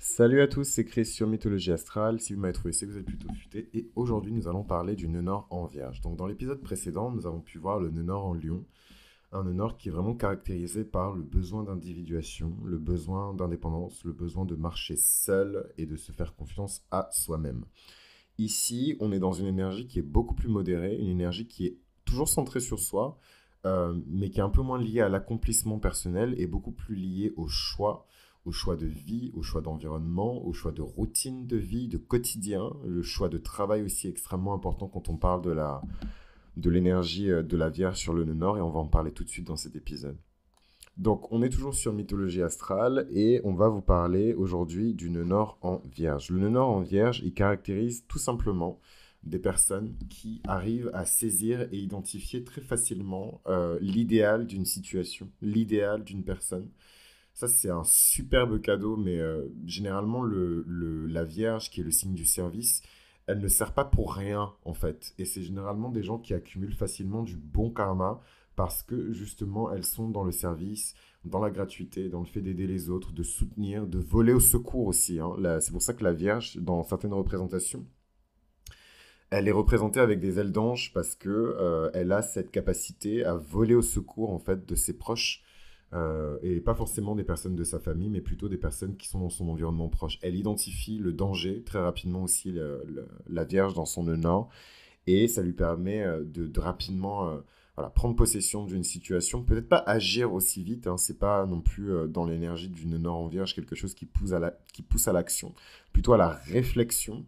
Salut à tous, c'est Chris sur Mythologie Astrale. Si vous m'avez trouvé, c'est que vous êtes plutôt futé. Et aujourd'hui, nous allons parler du nœud nord en vierge. Donc, dans l'épisode précédent, nous avons pu voir le nœud nord en lion. Un nœud nord qui est vraiment caractérisé par le besoin d'individuation, le besoin d'indépendance, le besoin de marcher seul et de se faire confiance à soi-même. Ici, on est dans une énergie qui est beaucoup plus modérée, une énergie qui est toujours centrée sur soi, euh, mais qui est un peu moins liée à l'accomplissement personnel et beaucoup plus liée au choix au choix de vie, au choix d'environnement, au choix de routine de vie, de quotidien, le choix de travail aussi extrêmement important quand on parle de la de l'énergie euh, de la Vierge sur le nœud nord et on va en parler tout de suite dans cet épisode. Donc on est toujours sur mythologie astrale et on va vous parler aujourd'hui du nœud nord en Vierge. Le nœud nord en Vierge, il caractérise tout simplement des personnes qui arrivent à saisir et identifier très facilement euh, l'idéal d'une situation, l'idéal d'une personne, ça, c'est un superbe cadeau, mais euh, généralement, le, la Vierge, qui est le signe du service, elle ne sert pas pour rien, en fait. Et c'est généralement des gens qui accumulent facilement du bon karma parce que justement, elles sont dans le service, dans la gratuité, dans le fait d'aider les autres, de soutenir, de voler au secours aussi. Hein. C'est pour ça que la Vierge, dans certaines représentations, elle est représentée avec des ailes d'ange parce que euh, elle a cette capacité à voler au secours en fait de ses proches euh, et pas forcément des personnes de sa famille, mais plutôt des personnes qui sont dans son environnement proche. Elle identifie le danger très rapidement aussi la Vierge dans son nord, et ça lui permet euh, de, rapidement euh, prendre possession d'une situation, peut-être pas agir aussi vite, hein. c'est pas non plus dans l'énergie d'une nord en Vierge quelque chose qui pousse à qui pousse à l'action, plutôt à la réflexion.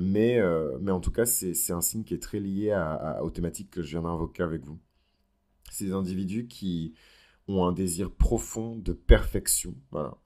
mais, mais en tout cas, c'est un signe qui est très lié aux thématiques que je viens d'invoquer avec vous. Ces individus qui, ont un désir profond de perfection.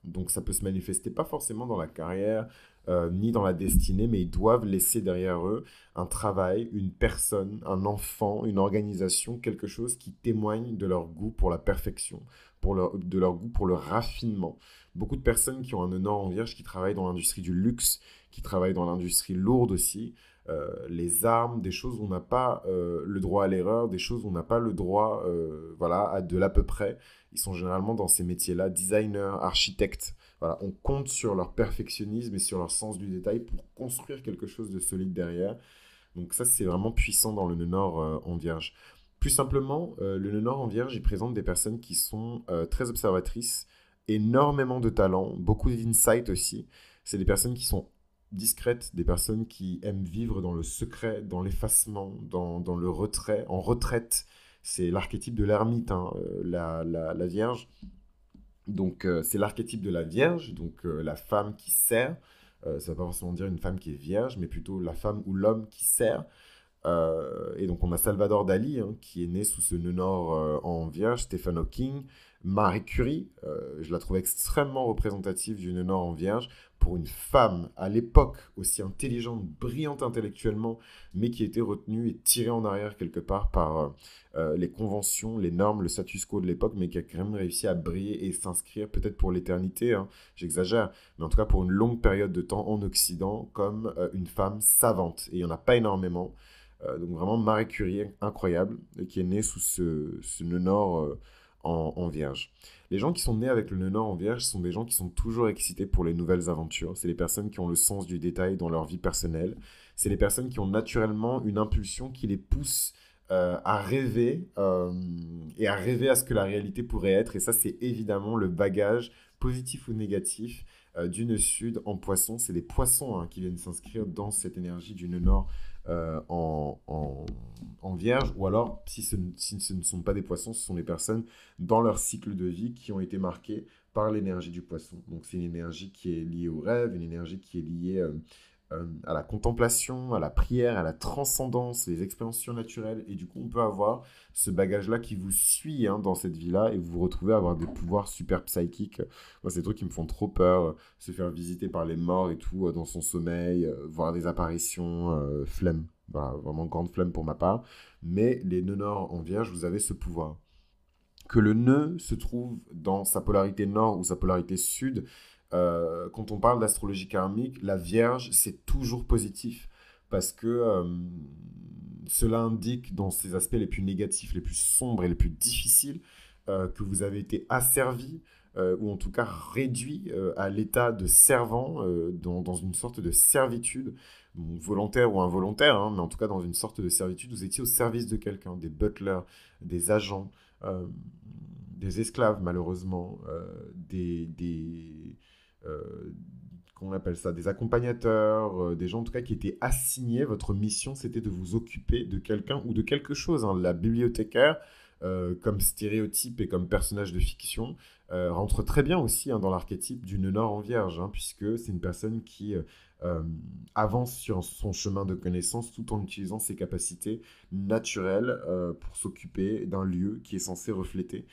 Donc ça peut se manifester pas forcément dans la carrière, euh, ni dans la destinée, mais ils doivent laisser derrière eux un travail, une personne, un enfant, une organisation, quelque chose qui témoigne de leur goût pour la perfection, pour de leur goût pour le raffinement. Beaucoup de personnes qui ont un honneur en vierge, qui travaillent dans l'industrie du luxe, qui travaillent dans l'industrie lourde aussi, euh, les armes, des choses où on n'a pas euh, le droit à l'erreur, des choses où on n'a pas le droit euh, voilà, à de l'à peu près. Ils sont généralement dans ces métiers-là, designers, architectes. Voilà, on compte sur leur perfectionnisme et sur leur sens du détail pour construire quelque chose de solide derrière. Donc ça, c'est vraiment puissant dans le nœud nord en vierge. Plus simplement, le nœud nord en vierge, il présente des personnes qui sont très observatrices, énormément de talent, beaucoup d'insight aussi. C'est des personnes qui sont discrète des personnes qui aiment vivre dans le secret, dans l'effacement, dans, le retrait, en retraite. C'est l'archétype de l'ermite, hein, euh, la, Vierge. Donc euh, c'est l'archétype de la Vierge, donc euh, la femme qui sert. ça ne veut pas forcément dire une femme qui est vierge, mais plutôt la femme ou l'homme qui sert. et donc on a Salvador Dali, hein, qui est né sous ce nœud nord en Vierge, Stephen Hawking, Marie Curie, euh, je la trouve extrêmement représentative d'une Nord en vierge. Pour une femme à l'époque aussi intelligente, brillante intellectuellement, mais qui était retenue et tirée en arrière quelque part par euh, euh, les conventions, les normes, le status quo de l'époque, mais qui a quand même réussi à briller et s'inscrire peut-être pour l'éternité, hein, j'exagère, mais en tout cas pour une longue période de temps en Occident comme une femme savante. Et il n'y en a pas énormément. donc vraiment Marie Curie, incroyable, qui est née sous ce, ce en, vierge. Les gens qui sont nés avec le nœud nord en vierge sont des gens qui sont toujours excités pour les nouvelles aventures. C'est les personnes qui ont le sens du détail dans leur vie personnelle. C'est les personnes qui ont naturellement une impulsion qui les pousse euh, à rêver euh, et à rêver à ce que la réalité pourrait être. Et ça, c'est évidemment le bagage positif ou négatif euh, d'une sud en poisson. C'est les poissons hein, qui viennent s'inscrire dans cette énergie du nœud nord en, vierge, ou alors si ce, ne sont pas des poissons, ce sont les personnes dans leur cycle de vie qui ont été marquées par l'énergie du poisson. Donc c'est une énergie qui est liée au rêve, une énergie qui est liée euh, euh, à la contemplation, à la prière, à la transcendance, les expériences surnaturelles. Et du coup, on peut avoir ce bagage-là qui vous suit hein, dans cette vie-là et vous vous retrouvez à avoir des pouvoirs super psychiques. Moi, c'est des trucs qui me font trop peur. Euh, se faire visiter par les morts et tout dans son sommeil, voir des apparitions, flemme vraiment grande flemme pour ma part. Mais les nœuds nord en vierge, vous avez ce pouvoir. Que le nœud se trouve dans sa polarité nord ou sa polarité sud, euh, quand on parle d'astrologie karmique, la vierge, c'est toujours positif. Parce que euh, cela indique dans ses aspects les plus négatifs, les plus sombres et les plus difficiles, euh, que vous avez été asservi, ou en tout cas réduit à l'état de servant, dans, dans, une sorte de servitude, volontaire ou involontaire, hein, mais en tout cas dans une sorte de servitude, vous étiez au service de quelqu'un, des butlers, des agents, euh, des esclaves malheureusement, euh, des... Euh, qu'on appelle ça, des accompagnateurs, des gens en tout cas qui étaient assignés, votre mission c'était de vous occuper de quelqu'un ou de quelque chose. Hein. La bibliothécaire, comme stéréotype et comme personnage de fiction, euh, rentre très bien aussi hein, dans l'archétype d'une Nord en Vierge, hein, puisque c'est une personne qui euh, euh, avance sur son chemin de connaissance tout en utilisant ses capacités naturelles pour s'occuper d'un lieu qui est censé refléter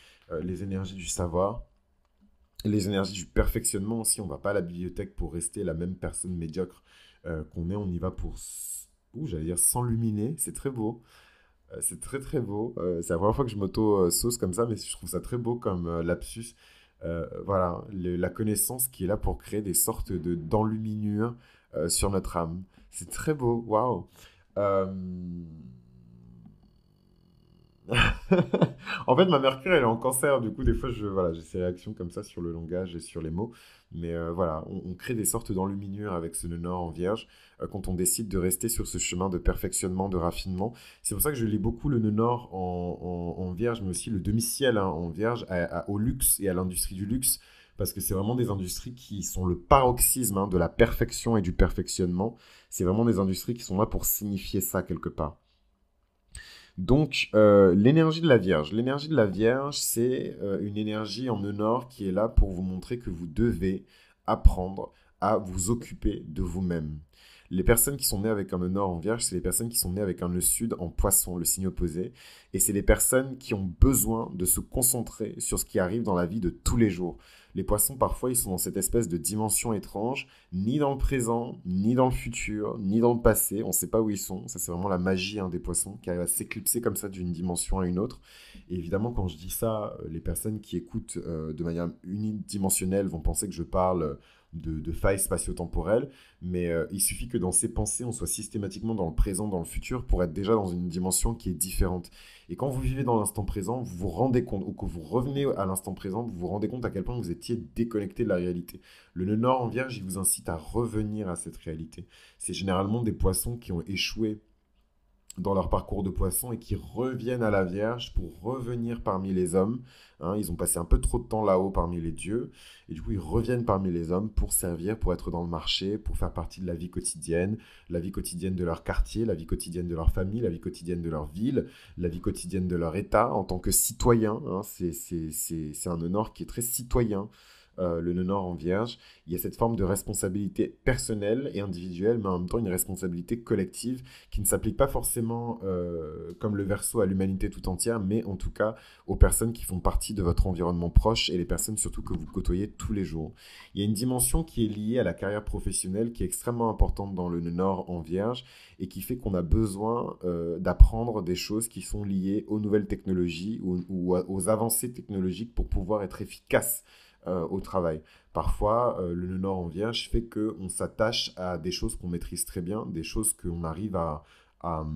les énergies du savoir, les énergies du perfectionnement aussi. On va pas à la bibliothèque pour rester la même personne médiocre qu'on est, on y va pour... j'allais dire s'enluminer, c'est très beau. Euh, c'est très très beau. Euh, c'est la première fois que je m'auto-sauce comme ça, mais je trouve ça très beau comme euh, lapsus. voilà, la connaissance qui est là pour créer des sortes de d'enluminures sur notre âme. C'est très beau, waouh. En fait, ma mercure, elle est en cancer. Du coup, des fois, je, voilà, j'ai ces réactions comme ça sur le langage et sur les mots. Mais euh, voilà, on, crée des sortes d'enluminures avec ce nœud nord en vierge euh, quand on décide de rester sur ce chemin de perfectionnement, de raffinement. C'est pour ça que je lis beaucoup le nœud nord en, vierge, mais aussi le demi-ciel hein, en vierge au luxe et à l'industrie du luxe, parce que c'est vraiment des industries qui sont le paroxysme hein, de la perfection et du perfectionnement. C'est vraiment des industries qui sont là pour signifier ça quelque part. Donc, euh, l'énergie de la Vierge. L'énergie de la Vierge, c'est euh, une énergie en honneur nord qui est là pour vous montrer que vous devez apprendre à vous occuper de vous-même. Les personnes qui sont nées avec un nœud nord en Vierge, c'est les personnes qui sont nées avec un nœud sud en Poisson, le signe opposé. Et c'est les personnes qui ont besoin de se concentrer sur ce qui arrive dans la vie de tous les jours. Les poissons, parfois, ils sont dans cette espèce de dimension étrange, ni dans le présent, ni dans le futur, ni dans le passé. On ne sait pas où ils sont. Ça, c'est vraiment la magie hein, des poissons qui arrivent à s'éclipser comme ça d'une dimension à une autre. Et évidemment, quand je dis ça, euh, les personnes qui écoutent euh, de manière unidimensionnelle vont penser que je parle de, failles spatio-temporelles, mais euh, il suffit que dans ces pensées, on soit systématiquement dans le présent, dans le futur, pour être déjà dans une dimension qui est différente. Et quand vous vivez dans l'instant présent, vous vous rendez compte, ou que vous revenez à l'instant présent, vous vous rendez compte à quel point vous étiez déconnecté de la réalité. Le nœud nord en vierge, il vous incite à revenir à cette réalité. C'est généralement des poissons qui ont échoué dans leur parcours de poisson et qui reviennent à la Vierge pour revenir parmi les hommes. Hein. ils ont passé un peu trop de temps là-haut parmi les dieux et du coup ils reviennent parmi les hommes pour servir, pour être dans le marché, pour faire partie de la vie quotidienne, la vie quotidienne de leur quartier, la vie quotidienne de leur famille, la vie quotidienne de leur ville, la vie quotidienne de leur État en tant que citoyen. Hein, c'est un honneur qui est très citoyen. Euh, le le nord en vierge, il y a cette forme de responsabilité personnelle et individuelle, mais en même temps une responsabilité collective qui ne s'applique pas forcément euh, comme le verso à l'humanité tout entière, mais en tout cas aux personnes qui font partie de votre environnement proche et les personnes surtout que vous côtoyez tous les jours. Il y a une dimension qui est liée à la carrière professionnelle qui est extrêmement importante dans le nord en vierge et qui fait qu'on a besoin euh, d'apprendre des choses qui sont liées aux nouvelles technologies ou, ou aux avancées technologiques pour pouvoir être efficace euh, au travail. Parfois, euh, le nord en vierge fait qu'on s'attache à des choses qu'on maîtrise très bien, des choses qu'on arrive à, à,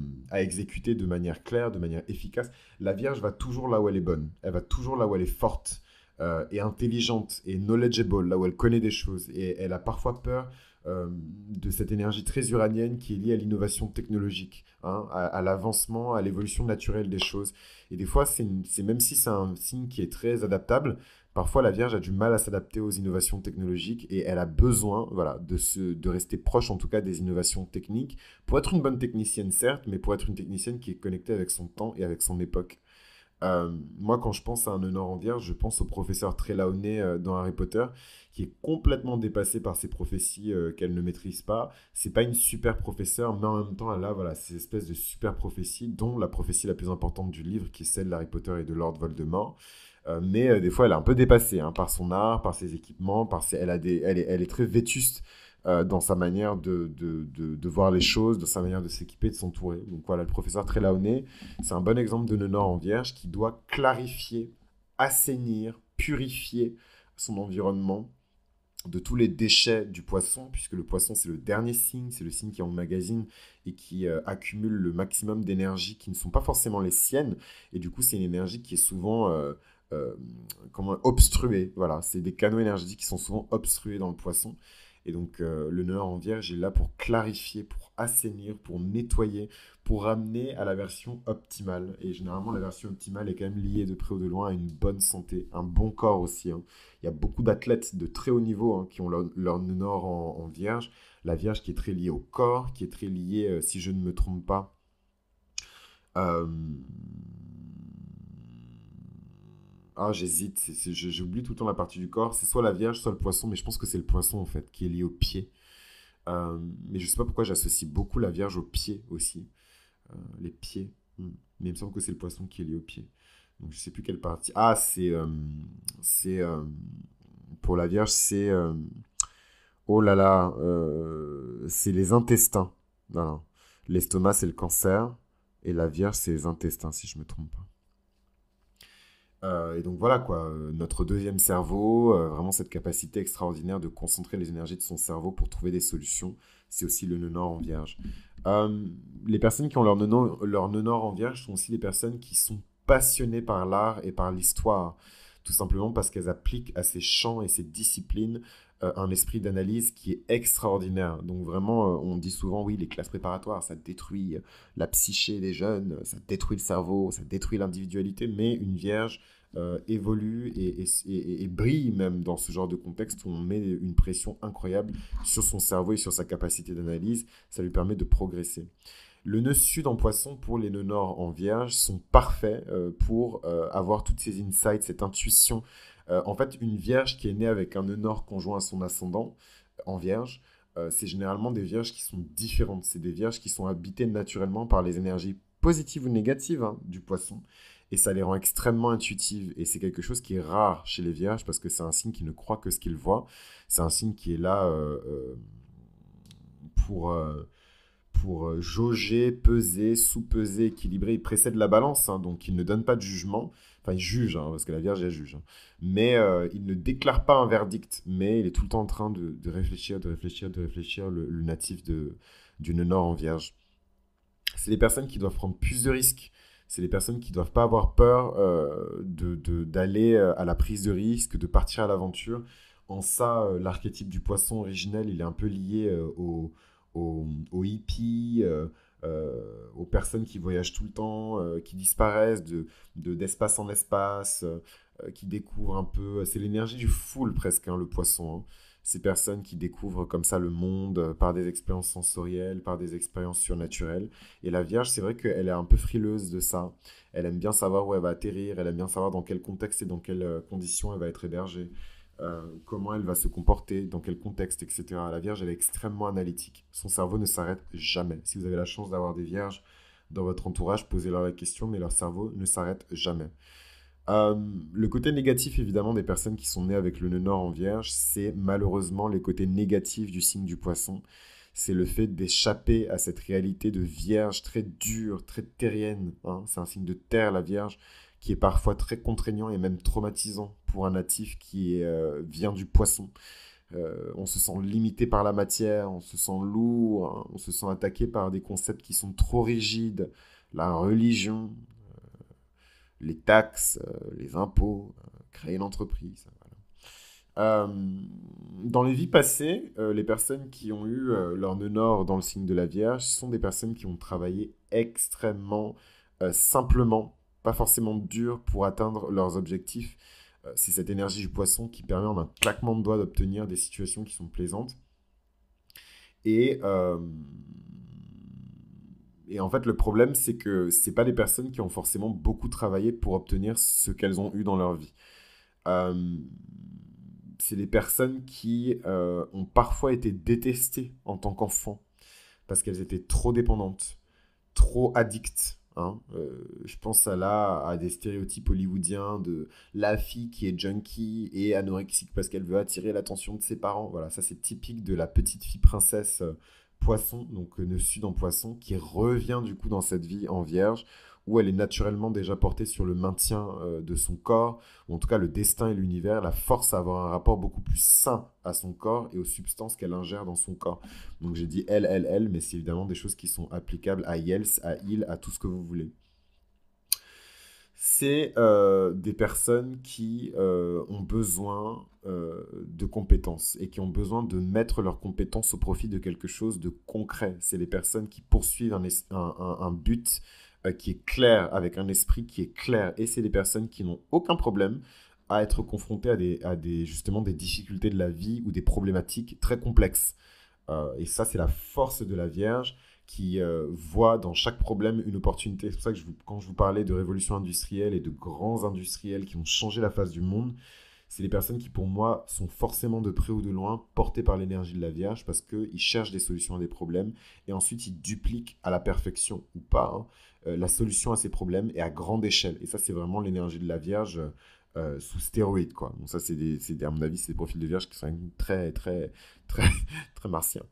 exécuter de manière claire, de manière efficace. La vierge va toujours là où elle est bonne, elle va toujours là où elle est forte euh, et intelligente et knowledgeable, là où elle connaît des choses. Et elle a parfois peur de cette énergie très uranienne qui est liée à l'innovation technologique, hein, à, à l'avancement, à l'évolution naturelle des choses. Et des fois, c'est même si c'est un signe qui est très adaptable, parfois la Vierge a du mal à s'adapter aux innovations technologiques et elle a besoin voilà, de, se, de rester proche en tout cas des innovations techniques pour être une bonne technicienne certes, mais pour être une technicienne qui est connectée avec son temps et avec son époque. Euh, moi, quand je pense à un honneur en vierge, je pense au professeur Trelawney euh, dans Harry Potter, qui est complètement dépassé par ses prophéties euh, qu'elle ne maîtrise pas. C'est pas une super professeur mais en même temps, elle a voilà, ces espèces de super prophéties, dont la prophétie la plus importante du livre, qui est celle d'Harry Potter et de Lord Voldemort. Euh, mais euh, des fois, elle est un peu dépassée hein, par son art, par ses équipements, par ses... Elle, a des... elle, est, elle est très vétuste euh, dans sa manière de, de, de, voir les choses, dans sa manière de s'équiper, de s'entourer. Donc voilà, le professeur Trelawney, c'est un bon exemple de Nenor en vierge qui doit clarifier, assainir, purifier son environnement de tous les déchets du poisson, puisque le poisson c'est le dernier signe, c'est le signe qui est en magazine et qui accumule le maximum d'énergie qui ne sont pas forcément les siennes, et du coup c'est une énergie qui est souvent euh, comment, obstruer, Voilà, c'est des canaux énergétiques qui sont souvent obstrués dans le poisson. Et donc, euh, le nœud en vierge est là pour clarifier, pour assainir, pour nettoyer, pour ramener à la version optimale. Et généralement, la version optimale est quand même liée de près ou de loin à une bonne santé, un bon corps aussi. Hein. Il y a beaucoup d'athlètes de très haut niveau hein, qui ont leur, en, vierge. La vierge qui est très liée au corps, qui est très liée, euh, si je ne me trompe pas, ah, j'hésite. J'oublie tout le temps la partie du corps. C'est soit la Vierge, soit le poisson, mais je pense que c'est le poisson, en fait, qui est lié au pied. Euh, mais je sais pas pourquoi j'associe beaucoup la Vierge au pied aussi. Euh, les pieds. Hmm. Mais il me semble que c'est le poisson qui est lié au pied. Donc je sais plus quelle partie. Ah, c'est. Euh, c'est pour la Vierge, c'est. oh là là. c'est les intestins. L'estomac, c'est le cancer. Et la Vierge, c'est les intestins, si je ne me trompe pas. Euh, et donc voilà quoi, euh, notre deuxième cerveau, euh, vraiment cette capacité extraordinaire de concentrer les énergies de son cerveau pour trouver des solutions, c'est aussi le nœud nord en vierge. les personnes qui ont leur nœud, leur nœud nord en vierge sont aussi des personnes qui sont passionnées par l'art et par l'histoire, tout simplement parce qu'elles appliquent à ces champs et ces disciplines euh, un esprit d'analyse qui est extraordinaire. Donc vraiment, euh, on dit souvent, oui, les classes préparatoires, ça détruit euh, la psyché des jeunes, ça détruit le cerveau, ça détruit l'individualité, mais une vierge évolue et, brille même dans ce genre de contexte où on met une pression incroyable sur son cerveau et sur sa capacité d'analyse. Ça lui permet de progresser. Le nœud sud en poisson pour les nœuds nord en vierge sont parfaits pour avoir toutes ces insights, cette intuition euh, en fait, une vierge qui est née avec un nord conjoint à son ascendant euh, en vierge, euh, c'est généralement des vierges qui sont différentes. C'est des vierges qui sont habitées naturellement par les énergies positives ou négatives hein, du poisson. Et ça les rend extrêmement intuitives. Et c'est quelque chose qui est rare chez les vierges parce que c'est un signe qui ne croit que ce qu'il voit. C'est un signe qui est là pour jauger, peser, sous-peser, équilibrer. Il précède la balance, hein, donc il ne donne pas de jugement. Enfin, il juge, hein, parce que la Vierge, elle juge. Hein. Mais euh, il ne déclare pas un verdict, mais il est tout le temps en train de, réfléchir, de réfléchir, de réfléchir, le, natif de, d'une Nord en Vierge. C'est les personnes qui doivent prendre plus de risques. C'est les personnes qui ne doivent pas avoir peur euh, d'aller euh, à la prise de risque, de partir à l'aventure. En ça, l'archétype du poisson originel, il est un peu lié au, au hippie, euh, aux personnes qui voyagent tout le temps, euh, qui disparaissent de, d'espace en espace, euh, qui découvrent un peu. C'est l'énergie du foule presque, hein, le poisson. Hein. Ces personnes qui découvrent comme ça le monde par des expériences sensorielles, par des expériences surnaturelles. Et la Vierge, c'est vrai qu'elle est un peu frileuse de ça. Elle aime bien savoir où elle va atterrir, elle aime bien savoir dans quel contexte et dans quelles conditions elle va être hébergée. Euh, comment elle va se comporter, dans quel contexte, etc. La Vierge, elle est extrêmement analytique. Son cerveau ne s'arrête jamais. Si vous avez la chance d'avoir des Vierges dans votre entourage, posez-leur la question, mais leur cerveau ne s'arrête jamais. Euh, le côté négatif, évidemment, des personnes qui sont nées avec le nœud nord en vierge, c'est malheureusement les côtés négatifs du signe du poisson. C'est le fait d'échapper à cette réalité de vierge très dure, très terrienne. Hein. C'est un signe de terre, la vierge qui est parfois très contraignant et même traumatisant pour un natif qui euh, vient du poisson. Euh, on se sent limité par la matière, on se sent lourd, on se sent attaqué par des concepts qui sont trop rigides, la religion, euh, les taxes, les impôts, créer une entreprise. dans les vies passées, les personnes qui ont eu leur nœud nord dans le signe de la Vierge sont des personnes qui ont travaillé extrêmement simplement pas forcément dur pour atteindre leurs objectifs. Euh, c'est cette énergie du poisson qui permet en un claquement de doigts d'obtenir des situations qui sont plaisantes. Et, euh, et en fait, le problème, c'est que ce pas des personnes qui ont forcément beaucoup travaillé pour obtenir ce qu'elles ont eu dans leur vie. Euh, c'est des personnes qui ont parfois été détestées en tant qu'enfants parce qu'elles étaient trop dépendantes, trop addictes Hein. Euh, je pense à là à des stéréotypes hollywoodiens de la fille qui est junkie et anorexique parce qu'elle veut attirer l'attention de ses parents. Voilà, ça c'est typique de la petite fille princesse euh, poisson, donc euh, ne sud en poisson, qui revient du coup dans cette vie en vierge où elle est naturellement déjà portée sur le maintien euh, de son corps, ou en tout cas le destin et l'univers, la force à avoir un rapport beaucoup plus sain à son corps et aux substances qu'elle ingère dans son corps. Donc j'ai dit elle, elle, elle, mais c'est évidemment des choses qui sont applicables à Yels, à Il, à tout ce que vous voulez. C'est euh, des personnes qui euh, ont besoin de compétences et qui ont besoin de mettre leurs compétences au profit de quelque chose de concret. C'est les personnes qui poursuivent un, un but euh, qui est clair, avec un esprit qui est clair. Et c'est des personnes qui n'ont aucun problème à être confrontées à des, des, justement des difficultés de la vie ou des problématiques très complexes. Euh, et ça, c'est la force de la Vierge qui euh, voit dans chaque problème une opportunité. C'est pour ça que quand je vous parlais de révolution industrielle et de grands industriels qui ont changé la face du monde, c'est des personnes qui, pour moi, sont forcément de près ou de loin portées par l'énergie de la Vierge parce qu'ils cherchent des solutions à des problèmes et ensuite ils dupliquent à la perfection ou pas, hein. Euh, la solution à ces problèmes et à grande échelle. Et ça, c'est vraiment l'énergie de la Vierge. Euh, euh, sous stéroïdes quoi. donc ça c'est à mon avis c'est des profils de vierge qui sont très très très très martiens.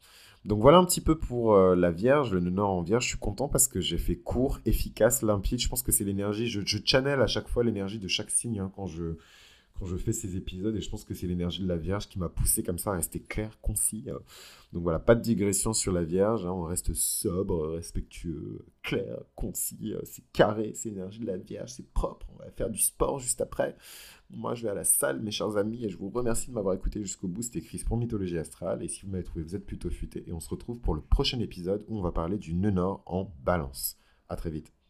Donc voilà un petit peu pour la vierge, le nœud nord en vierge. Je suis content parce que j'ai fait court, efficace, limpide. Je pense que c'est l'énergie. Je, je channel à chaque fois l'énergie de chaque signe hein, quand je je fais ces épisodes et je pense que c'est l'énergie de la Vierge qui m'a poussé comme ça à rester clair, concis. Donc voilà, pas de digression sur la Vierge, hein, on reste sobre, respectueux, clair, concis, euh, c'est carré, c'est l'énergie de la Vierge, c'est propre, on va faire du sport juste après. Moi je vais à la salle, mes chers amis, et je vous remercie de m'avoir écouté jusqu'au bout, c'était Chris pour Mythologie Astrale, et si vous m'avez trouvé, vous êtes plutôt futé, et on se retrouve pour le prochain épisode où on va parler du nœud nord en balance. À très vite.